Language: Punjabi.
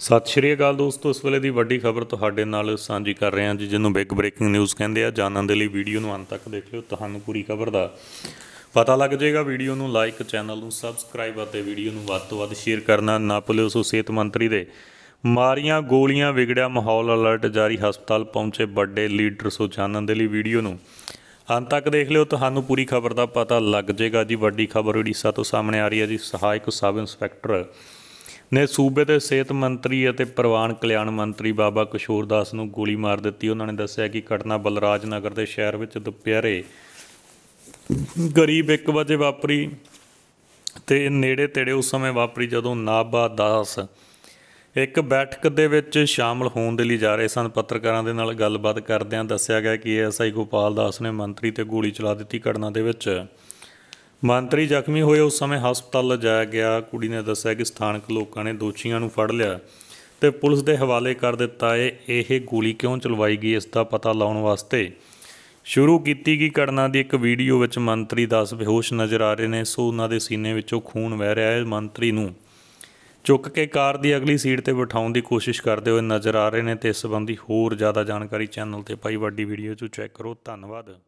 ਸਤਿ ਸ਼੍ਰੀ ਅਕਾਲ ਦੋਸਤੋ ਇਸ ਵੇਲੇ ਦੀ ਵੱਡੀ ਖਬਰ ਤੁਹਾਡੇ ਨਾਲ ਸਾਂਝੀ ਕਰ ਰਹੇ ਹਾਂ ਜੀ ਜਿਹਨੂੰ ਬਿਗ ਬ੍ਰੇਕਿੰਗ ਨਿਊਜ਼ ਕਹਿੰਦੇ ਆ ਜਾਣਨ ਦੇ ਲਈ ਵੀਡੀਓ ਨੂੰ ਅੰਤ ਤੱਕ ਦੇਖ ਲਿਓ ਤੁਹਾਨੂੰ ਪੂਰੀ ਖਬਰ ਦਾ ਪਤਾ ਲੱਗ ਜਾਏਗਾ ਵੀਡੀਓ ਨੂੰ ਲਾਈਕ ਚੈਨਲ ਨੂੰ ਸਬਸਕ੍ਰਾਈਬ ਅਤੇ ਵੀਡੀਓ ਨੂੰ ਵੱਧ ਤੋਂ ਵੱਧ ਸ਼ੇਅਰ ਕਰਨਾ ਨਾ ਭੁੱਲਿਓ ਸੋ ਸਿਹਤ ਮੰਤਰੀ ਦੇ ਮਾਰੀਆਂ ਗੋਲੀਆਂ ਵਿਗੜਿਆ ਮਾਹੌਲ ਅਲਰਟ ਜਾਰੀ ਹਸਪਤਾਲ ਪਹੁੰਚੇ ਵੱਡੇ ਲੀਡਰ ਸੋ ਜਾਣਨ ਦੇ ਲਈ ਵੀਡੀਓ ਨੂੰ ਅੰਤ ਤੱਕ ਦੇਖ ਲਿਓ ਤੁਹਾਨੂੰ ਪੂਰੀ ਖਬਰ ਦਾ ਪਤਾ ਲੱਗ ਜਾਏਗਾ ਜੀ ਵੱਡੀ ਖਬਰ ਉੜੀਸਾ ਤੋਂ ਸਾਹਮਣੇ ਆ ਰਹੀ ਹੈ ਜੀ ਸਹਾਇਕ ਸਬ ਇੰਸਪੈਕਟਰ ਨੇ ਸੂਬੇ ਦੇ ਸਿਹਤ ਮੰਤਰੀ ਅਤੇ ਪਰਿਵਾਰ ਕਲਿਆਣ ਮੰਤਰੀ ਬਾਬਾ ਕਿਸ਼ੋਰ ਦਾਸ ਨੂੰ ਗੋਲੀ ਮਾਰ ਦਿੱਤੀ ਉਹਨਾਂ ਨੇ ਦੱਸਿਆ ਕਿ ਘਟਨਾ ਬਲਰਾਜ ਨਗਰ ਦੇ ਸ਼ਹਿਰ ਵਿੱਚ ਦੁਪਹਿਰੇ ਗਰੀਬ 1 ਵਜੇ ਵਾਪਰੀ ਤੇ ਨੇੜੇ ਤੇੜੇ ਉਸ ਸਮੇਂ ਵਾਪਰੀ ਜਦੋਂ ਨਾਬਾ ਦਾਸ ਇੱਕ ਬੈਠਕ ਦੇ ਵਿੱਚ ਸ਼ਾਮਲ ਹੋਣ ਦੇ ਲਈ ਜਾ ਰਹੇ ਸਨ ਪੱਤਰਕਾਰਾਂ ਦੇ ਨਾਲ ਗੱਲਬਾਤ ਕਰਦਿਆਂ ਦੱਸਿਆ ਗਿਆ ਕਿ ਐਸਆਈ ਗੋਪਾਲ ਦਾਸ ਨੇ ਮੰਤਰੀ ਤੇ ਗੋਲੀ ਚਲਾ ਦਿੱਤੀ ਘਟਨਾ ਦੇ ਵਿੱਚ ਮੰਤਰੀ ਜ਼ਖਮੀ ਹੋਏ ਉਸ ਸਮੇਂ ਹਸਪਤਾਲ ਲਿਜਾਇਆ ਗਿਆ ਕੁੜੀ ਨੇ ਦੱਸਿਆ ਕਿ ਸਥਾਨਕ ਲੋਕਾਂ ਨੇ ਦੋਸ਼ੀਆਂ ਨੂੰ ਫੜ ਲਿਆ ਤੇ ਪੁਲਿਸ ਦੇ ਹਵਾਲੇ ਕਰ ਦਿੱਤਾ ਏ ਇਹ ਗੋਲੀ ਕਿਉਂ ਚਲਵਾਈ ਗਈ ਇਸ ਦਾ ਪਤਾ ਲਾਉਣ ਵਾਸਤੇ ਸ਼ੁਰੂ ਕੀਤੀ ਗਈ ਕੜਨਾ ਦੀ ਇੱਕ ਵੀਡੀਓ ਵਿੱਚ ਮੰਤਰੀ ਦਾਸ ਬੇਹੋਸ਼ ਨਜ਼ਰ ਆ ਰਹੇ ਨੇ ਸੋ ਉਹਨਾਂ ਦੇ ਸੀਨੇ ਵਿੱਚੋਂ ਖੂਨ ਵਹਿ ਰਿਹਾ ਹੈ ਮੰਤਰੀ ਨੂੰ ਚੁੱਕ ਕੇ ਕਾਰ ਦੀ ਅਗਲੀ ਸੀਟ ਤੇ ਬਿਠਾਉਣ ਦੀ ਕੋਸ਼ਿਸ਼ ਕਰਦੇ ਹੋਏ ਨਜ਼ਰ ਆ ਰਹੇ ਨੇ ਤੇ ਇਸ ਸੰਬੰਧੀ ਹੋਰ ਜ਼ਿਆਦਾ ਜਾਣਕਾਰੀ ਚੈਨਲ ਤੇ ਪਾਈ ਵੱਡੀ ਵੀਡੀਓ 'ਚ ਚੈੱਕ ਕਰੋ ਧੰਨਵਾਦ